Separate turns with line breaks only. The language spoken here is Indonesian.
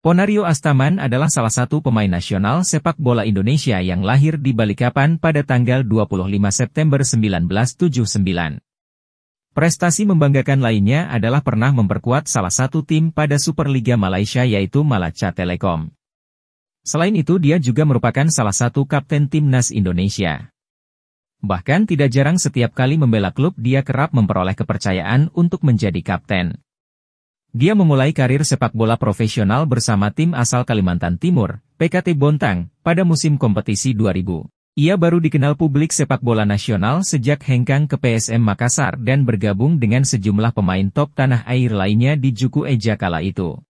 Ponario Astaman adalah salah satu pemain nasional sepak bola Indonesia yang lahir di Balikpapan pada tanggal 25 September 1979. Prestasi membanggakan lainnya adalah pernah memperkuat salah satu tim pada Superliga Malaysia yaitu Malacca Telekom. Selain itu dia juga merupakan salah satu kapten timnas Indonesia. Bahkan tidak jarang setiap kali membela klub dia kerap memperoleh kepercayaan untuk menjadi kapten. Dia memulai karir sepak bola profesional bersama tim asal Kalimantan Timur, PKT Bontang, pada musim kompetisi 2000. Ia baru dikenal publik sepak bola nasional sejak hengkang ke PSM Makassar dan bergabung dengan sejumlah pemain top tanah air lainnya di Juku Eja kala itu.